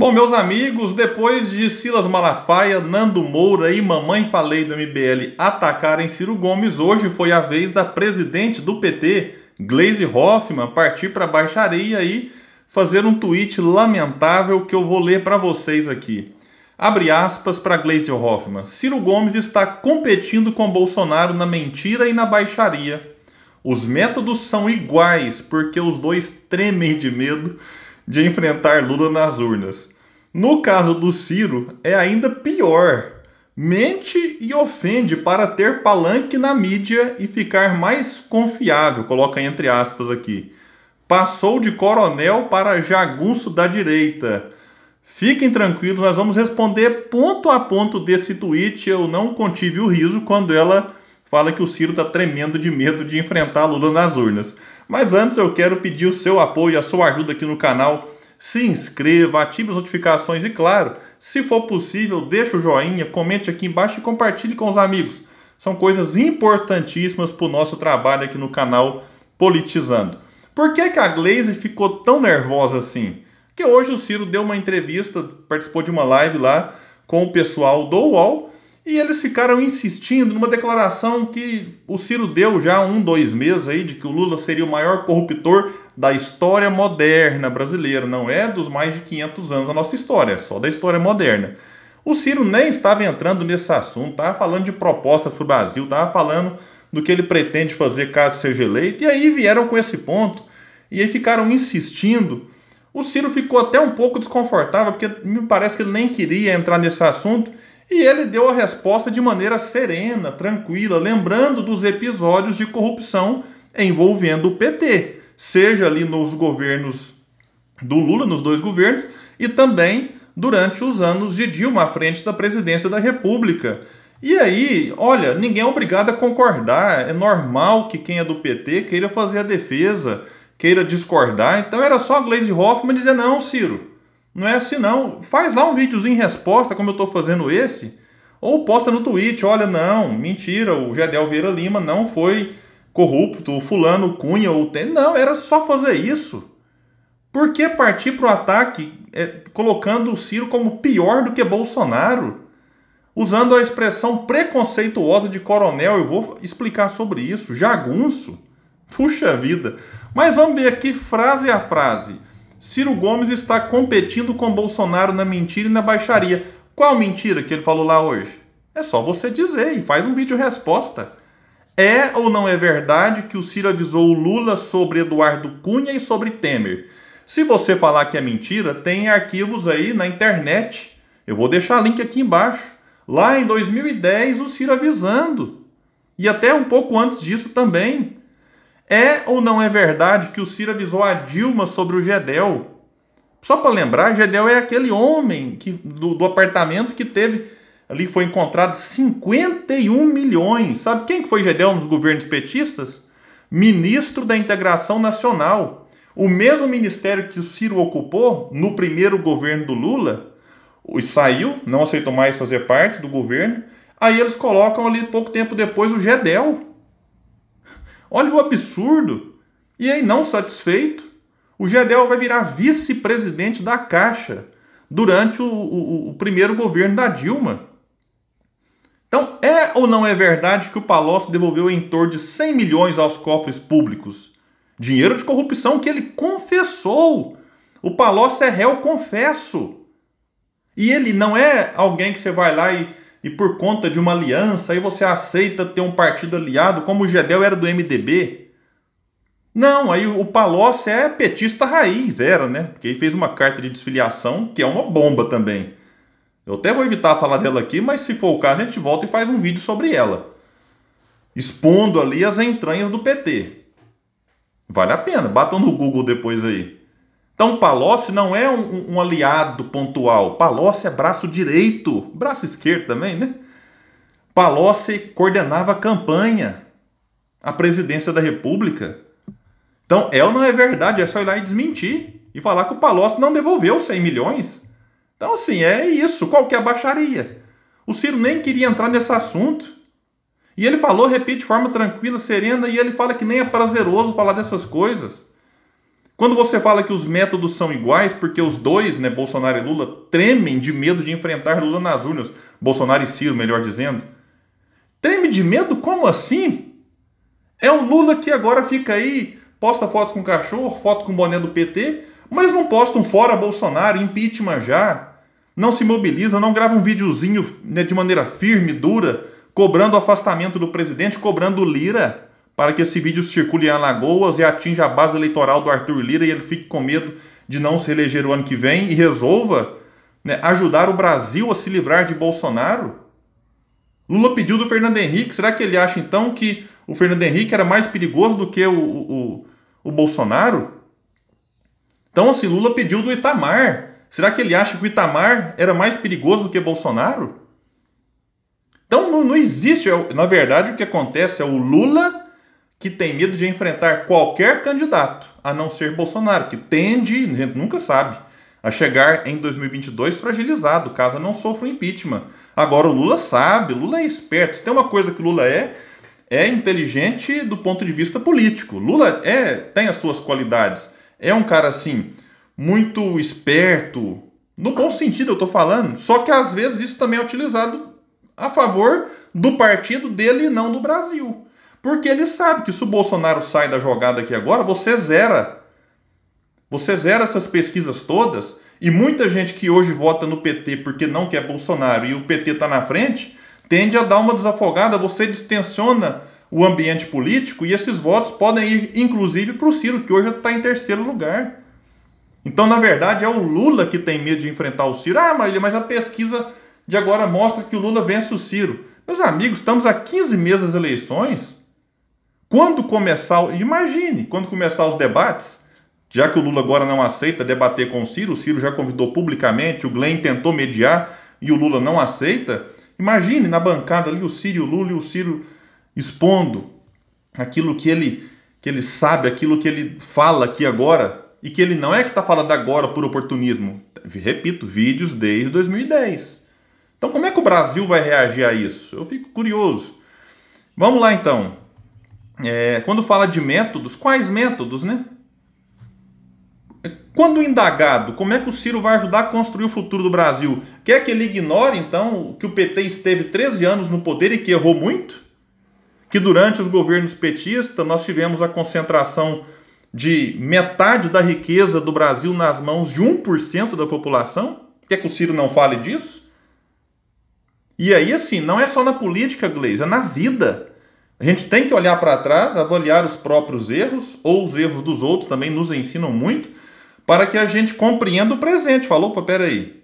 Bom, meus amigos, depois de Silas Malafaia, Nando Moura e Mamãe Falei do MBL atacarem Ciro Gomes, hoje foi a vez da presidente do PT, Glaze Hoffmann, partir para a baixaria e fazer um tweet lamentável que eu vou ler para vocês aqui. Abre aspas para Glaze Hoffmann. Ciro Gomes está competindo com Bolsonaro na mentira e na baixaria. Os métodos são iguais, porque os dois tremem de medo de enfrentar Lula nas urnas. No caso do Ciro, é ainda pior. Mente e ofende para ter palanque na mídia e ficar mais confiável, coloca entre aspas aqui. Passou de coronel para jagunço da direita. Fiquem tranquilos, nós vamos responder ponto a ponto desse tweet. Eu não contive o riso quando ela fala que o Ciro está tremendo de medo de enfrentar Lula nas urnas. Mas antes eu quero pedir o seu apoio, a sua ajuda aqui no canal. Se inscreva, ative as notificações e, claro, se for possível, deixa o joinha, comente aqui embaixo e compartilhe com os amigos. São coisas importantíssimas para o nosso trabalho aqui no canal Politizando. Por que, que a Glaze ficou tão nervosa assim? Porque hoje o Ciro deu uma entrevista, participou de uma live lá com o pessoal do UOL e eles ficaram insistindo numa declaração que o Ciro deu já há um, dois meses aí, de que o Lula seria o maior corruptor da história moderna brasileira. Não é dos mais de 500 anos da nossa história, é só da história moderna. O Ciro nem estava entrando nesse assunto, estava falando de propostas para o Brasil, estava falando do que ele pretende fazer caso seja eleito. E aí vieram com esse ponto e aí ficaram insistindo. O Ciro ficou até um pouco desconfortável, porque me parece que ele nem queria entrar nesse assunto. E ele deu a resposta de maneira serena, tranquila, lembrando dos episódios de corrupção envolvendo o PT, seja ali nos governos do Lula, nos dois governos, e também durante os anos de Dilma à frente da presidência da República. E aí, olha, ninguém é obrigado a concordar, é normal que quem é do PT queira fazer a defesa, queira discordar, então era só a Glaze Hoffman dizer: não, Ciro, não é assim não. Faz lá um videozinho em resposta, como eu estou fazendo esse, ou posta no tweet, olha, não, mentira, o Gedel Vieira Lima não foi corrupto, o fulano Cunha ou tem, não, era só fazer isso. Por que partir para o ataque é, colocando o Ciro como pior do que Bolsonaro? Usando a expressão preconceituosa de coronel, eu vou explicar sobre isso, jagunço. Puxa vida. Mas vamos ver aqui frase a frase Ciro Gomes está competindo com Bolsonaro na mentira e na baixaria. Qual mentira que ele falou lá hoje? É só você dizer e faz um vídeo resposta. É ou não é verdade que o Ciro avisou o Lula sobre Eduardo Cunha e sobre Temer? Se você falar que é mentira, tem arquivos aí na internet. Eu vou deixar link aqui embaixo. Lá em 2010, o Ciro avisando. E até um pouco antes disso também. É ou não é verdade que o Ciro avisou a Dilma sobre o Gedel? Só para lembrar, Gedel é aquele homem que, do, do, apartamento que teve ali foi encontrado 51 milhões. Sabe quem que foi Gedel nos governos petistas? Ministro da Integração Nacional. O mesmo ministério que o Ciro ocupou no primeiro governo do Lula, saiu, não aceitou mais fazer parte do governo. Aí eles colocam ali pouco tempo depois o Gedel Olha o absurdo! E aí, não satisfeito, o Gedel vai virar vice-presidente da Caixa durante o, o, o primeiro governo da Dilma. Então, é ou não é verdade que o Palocci devolveu em torno de 100 milhões aos cofres públicos? Dinheiro de corrupção que ele confessou. O Palocci é réu confesso. E ele não é alguém que você vai lá e e por conta de uma aliança, aí você aceita ter um partido aliado, como o Gedel era do MDB. Não, aí o Palocci é petista raiz, era, né? Porque ele fez uma carta de desfiliação que é uma bomba também. Eu até vou evitar falar dela aqui, mas se for o caso, a gente volta e faz um vídeo sobre ela. Expondo ali as entranhas do PT. Vale a pena, batam no Google depois aí. Então, Palocci não é um, um aliado pontual. Palocci é braço direito, braço esquerdo também, né? Palocci coordenava a campanha à presidência da República. Então, é ou não é verdade? É só ir lá e desmentir e falar que o Palocci não devolveu 100 milhões. Então, assim, é isso, qualquer baixaria. O Ciro nem queria entrar nesse assunto. E ele falou, repite de forma tranquila, serena, e ele fala que nem é prazeroso falar dessas coisas. Quando você fala que os métodos são iguais, porque os dois, né, Bolsonaro e Lula, tremem de medo de enfrentar Lula nas urnas, Bolsonaro e Ciro, melhor dizendo. Treme de medo? Como assim? É o Lula que agora fica aí, posta foto com cachorro, foto com boné do PT, mas não posta um fora Bolsonaro, impeachment já. Não se mobiliza, não grava um videozinho né, de maneira firme, dura, cobrando o afastamento do presidente, cobrando Lira para que esse vídeo circule em Alagoas e atinja a base eleitoral do Arthur Lira e ele fique com medo de não se eleger o ano que vem e resolva né, ajudar o Brasil a se livrar de Bolsonaro? Lula pediu do Fernando Henrique. Será que ele acha então que o Fernando Henrique era mais perigoso do que o, o, o Bolsonaro? Então, assim, Lula pediu do Itamar. Será que ele acha que o Itamar era mais perigoso do que Bolsonaro? Então, não, não existe. É na verdade, o que acontece é o Lula que tem medo de enfrentar qualquer candidato, a não ser Bolsonaro, que tende, a gente nunca sabe, a chegar em 2022 fragilizado, caso não sofra um impeachment. Agora o Lula sabe, Lula é esperto. Se tem uma coisa que Lula é, é inteligente do ponto de vista político. Lula é tem as suas qualidades. É um cara assim muito esperto, no bom sentido eu estou falando. Só que às vezes isso também é utilizado a favor do partido dele e não do Brasil. Porque ele sabe que se o Bolsonaro sai da jogada aqui agora, você zera. Você zera essas pesquisas todas. E muita gente que hoje vota no PT porque não quer Bolsonaro e o PT está na frente, tende a dar uma desafogada. Você distensiona o ambiente político e esses votos podem ir, inclusive, para o Ciro, que hoje está em terceiro lugar. Então, na verdade, é o Lula que tem medo de enfrentar o Ciro. Ah, mas a pesquisa de agora mostra que o Lula vence o Ciro. Meus amigos, estamos há 15 meses das eleições. Quando começar, imagine, quando começar os debates, já que o Lula agora não aceita debater com o Ciro, o Ciro já convidou publicamente, o Glenn tentou mediar e o Lula não aceita. Imagine na bancada ali o Ciro e o Lula e o Ciro expondo aquilo que ele, que ele sabe, aquilo que ele fala aqui agora, e que ele não é que está falando agora por oportunismo. Repito, vídeos desde 2010. Então, como é que o Brasil vai reagir a isso? Eu fico curioso. Vamos lá então é, quando fala de métodos, quais métodos, né? Quando indagado, como é que o Ciro vai ajudar a construir o futuro do Brasil? Quer que ele ignore, então, que o PT esteve 13 anos no poder e que errou muito? Que durante os governos petistas nós tivemos a concentração de metade da riqueza do Brasil nas mãos de 1% da população? Quer que o Ciro não fale disso? E aí, assim, não é só na política, Gleis, é na vida. A gente tem que olhar para trás, avaliar os próprios erros ou os erros dos outros também nos ensinam muito para que a gente compreenda o presente. Falou, opa, peraí.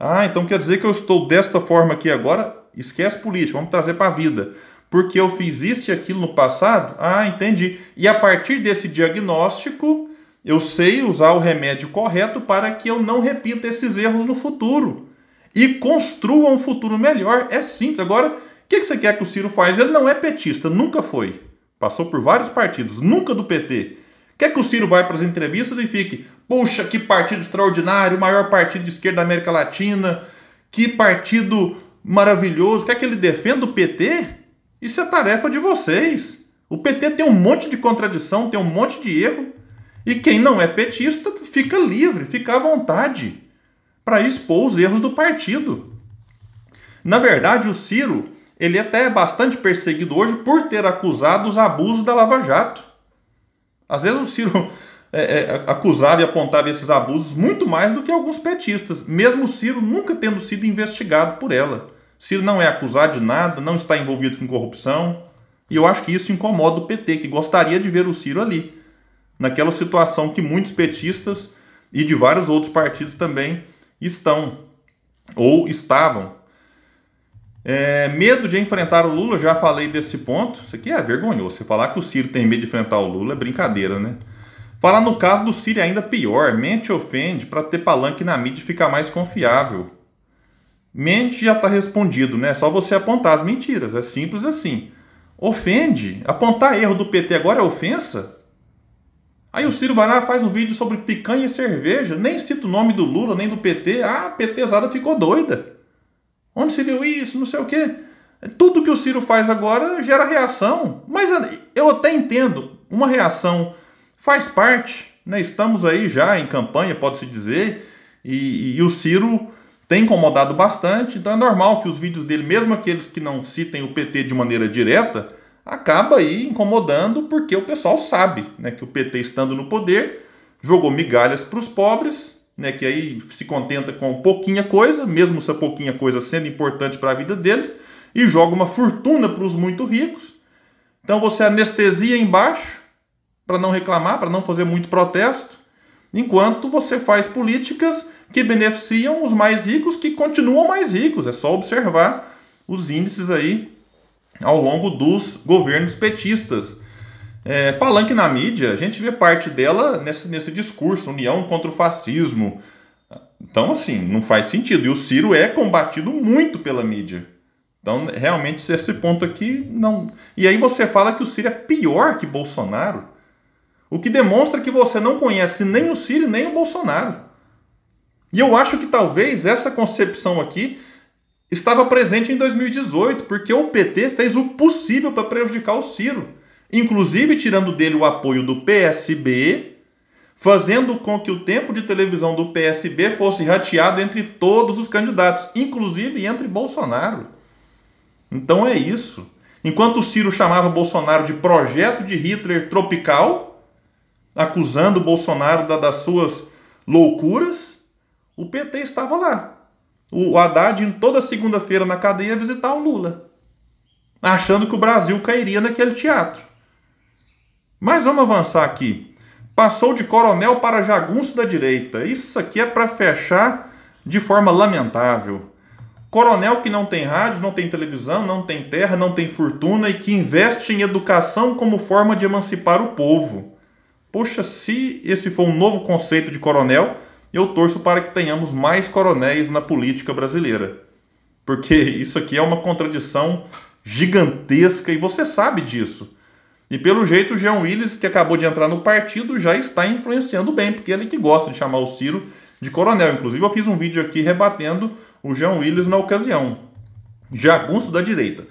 Ah, então quer dizer que eu estou desta forma aqui agora? Esquece política, vamos trazer para a vida. Porque eu fiz isso e aquilo no passado? Ah, entendi. E a partir desse diagnóstico, eu sei usar o remédio correto para que eu não repita esses erros no futuro. E construa um futuro melhor. É simples. Agora, que, que você quer que o Ciro faz? Ele não é petista, nunca foi. Passou por vários partidos, nunca do PT. Quer que o Ciro vá para as entrevistas e fique, puxa, que partido extraordinário, o maior partido de esquerda da América Latina, que partido maravilhoso. Quer que ele defenda o PT? Isso é tarefa de vocês. O PT tem um monte de contradição, tem um monte de erro. E quem não é petista fica livre, fica à vontade para expor os erros do partido. Na verdade, o Ciro ele é até é bastante perseguido hoje por ter acusado os abusos da Lava Jato. Às vezes o Ciro é, é, acusava e apontava esses abusos muito mais do que alguns petistas, mesmo o Ciro nunca tendo sido investigado por ela. Ciro não é acusado de nada, não está envolvido com corrupção. E eu acho que isso incomoda o PT, que gostaria de ver o Ciro ali, naquela situação que muitos petistas e de vários outros partidos também estão ou estavam. É, medo de enfrentar o Lula, já falei desse ponto. Isso aqui é vergonhoso. Você falar que o Ciro tem medo de enfrentar o Lula é brincadeira, né? Falar no caso do Ciro é ainda pior. Mente ofende para ter palanque na mídia e ficar mais confiável. Mente já está respondido, né? É só você apontar as mentiras. É simples assim. Ofende. Apontar erro do PT agora é ofensa? Aí o Ciro vai lá faz um vídeo sobre picanha e cerveja. Nem cita o nome do Lula, nem do PT. Ah, a PTzada ficou doida. Onde se viu isso? Não sei o quê. Tudo que o Ciro faz agora gera reação. Mas eu até entendo, uma reação faz parte. Né? Estamos aí já em campanha, pode-se dizer, e, e, o Ciro tem incomodado bastante, então é normal que os vídeos dele, mesmo aqueles que não citem o PT de maneira direta, acaba aí incomodando, porque o pessoal sabe né, que o PT estando no poder jogou migalhas para os pobres né, que aí se contenta com pouquinha coisa, mesmo essa pouquinha coisa sendo importante para a vida deles, e joga uma fortuna para os muito ricos. Então você anestesia embaixo para não reclamar, para não fazer muito protesto, enquanto você faz políticas que beneficiam os mais ricos, que continuam mais ricos. É só observar os índices aí ao longo dos governos petistas. É, palanque na mídia, a gente vê parte dela nesse, nesse discurso, união contra o fascismo. Então, assim, não faz sentido. E o Ciro é combatido muito pela mídia. Então, realmente, esse é ponto aqui não. E aí você fala que o Ciro é pior que Bolsonaro, o que demonstra que você não conhece nem o Ciro nem o Bolsonaro. E eu acho que talvez essa concepção aqui estava presente em 2018, porque o PT fez o possível para prejudicar o Ciro inclusive tirando dele o apoio do PSB, fazendo com que o tempo de televisão do PSB fosse rateado entre todos os candidatos, inclusive entre Bolsonaro. Então é isso. Enquanto o Ciro chamava Bolsonaro de projeto de Hitler tropical, acusando Bolsonaro da, das suas loucuras, o PT estava lá. O Haddad, em toda segunda-feira na cadeia, visitar o Lula, achando que o Brasil cairia naquele teatro. Mas vamos avançar aqui. Passou de coronel para jagunço da direita. Isso aqui é para fechar de forma lamentável. Coronel que não tem rádio, não tem televisão, não tem terra, não tem fortuna e que investe em educação como forma de emancipar o povo. Poxa, se esse for um novo conceito de coronel, eu torço para que tenhamos mais coronéis na política brasileira. Porque isso aqui é uma contradição gigantesca e você sabe disso. E pelo jeito, o Jean Willis, que acabou de entrar no partido, já está influenciando bem, porque ele que gosta de chamar o Ciro de coronel. Inclusive, eu fiz um vídeo aqui rebatendo o Jean Willis na ocasião. Jagunço da direita. O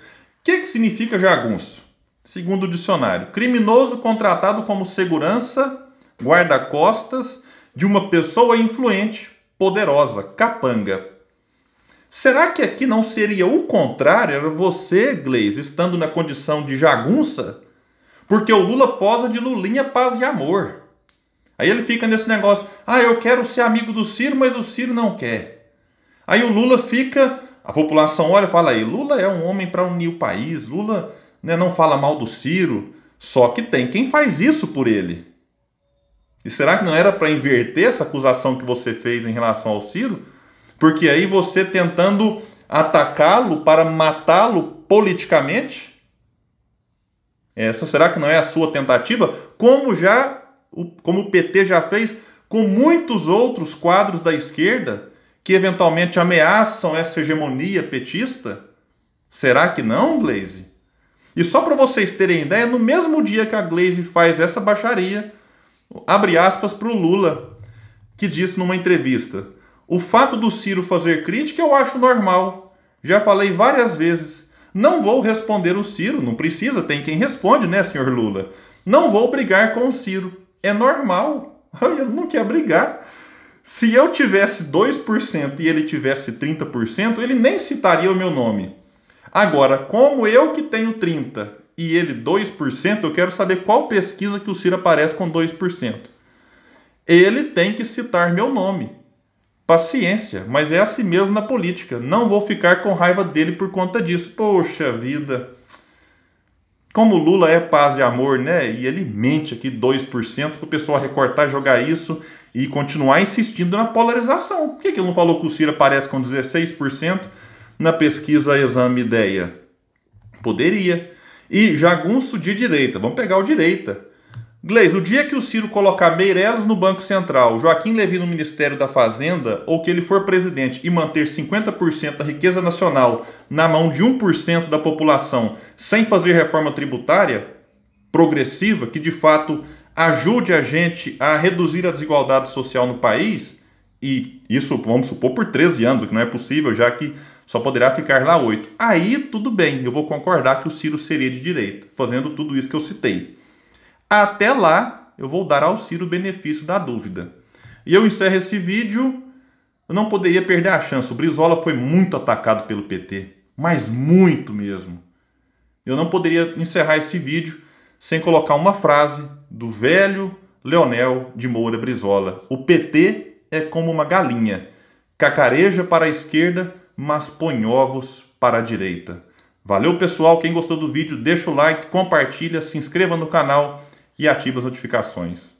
que, que significa jagunço? Segundo o dicionário, criminoso contratado como segurança, guarda-costas de uma pessoa influente, poderosa, capanga. Será que aqui não seria o contrário? Era você, Gleis, estando na condição de jagunça, porque o Lula posa de Lulinha paz e amor. Aí ele fica nesse negócio: ah, eu quero ser amigo do Ciro, mas o Ciro não quer. Aí o Lula fica, a população olha e fala: aí, Lula é um homem para unir o país, Lula né, não fala mal do Ciro. Só que tem quem faz isso por ele. E será que não era para inverter essa acusação que você fez em relação ao Ciro? Porque aí você tentando atacá-lo para matá-lo politicamente, essa é, será que não é a sua tentativa? Como já como o PT já fez com muitos outros quadros da esquerda que eventualmente ameaçam essa hegemonia petista? Será que não, Glaze? E só para vocês terem ideia, no mesmo dia que a Glaze faz essa baixaria, abre aspas para o Lula, que disse numa entrevista: O fato do Ciro fazer crítica eu acho normal. Já falei várias vezes. Não vou responder o Ciro, não precisa, tem quem responde, né, senhor Lula? Não vou brigar com o Ciro. É normal. Ele não quer brigar. Se eu tivesse 2% e ele tivesse 30%, ele nem citaria o meu nome. Agora, como eu que tenho 30% e ele 2%, eu quero saber qual pesquisa que o Ciro aparece com 2%. Ele tem que citar meu nome. Paciência, mas é assim mesmo na política. Não vou ficar com raiva dele por conta disso. Poxa vida. Como Lula é paz e amor, né? E ele mente aqui 2% para o pessoal recortar, jogar isso e continuar insistindo na polarização. Por que, que ele não falou que o Ciro aparece com 16% na pesquisa Exame Ideia? Poderia. E jagunço de direita. Vamos pegar o direita. Gleis, o dia que o Ciro colocar Meirelles no Banco Central, Joaquim Levy no Ministério da Fazenda, ou que ele for presidente e manter 50% da riqueza nacional na mão de 1% da população sem fazer reforma tributária progressiva, que de fato ajude a gente a reduzir a desigualdade social no país, e isso vamos supor por 13 anos, o que não é possível, já que só poderá ficar lá 8. Aí tudo bem, eu vou concordar que o Ciro seria de direita, fazendo tudo isso que eu citei. Até lá, eu vou dar ao Ciro o benefício da dúvida. E eu encerro esse vídeo. Eu não poderia perder a chance. O Brizola foi muito atacado pelo PT, mas muito mesmo. Eu não poderia encerrar esse vídeo sem colocar uma frase do velho Leonel de Moura Brizola. O PT é como uma galinha, cacareja para a esquerda, mas põe ovos para a direita. Valeu, pessoal. Quem gostou do vídeo, deixa o like, compartilha, se inscreva no canal e ative as notificações.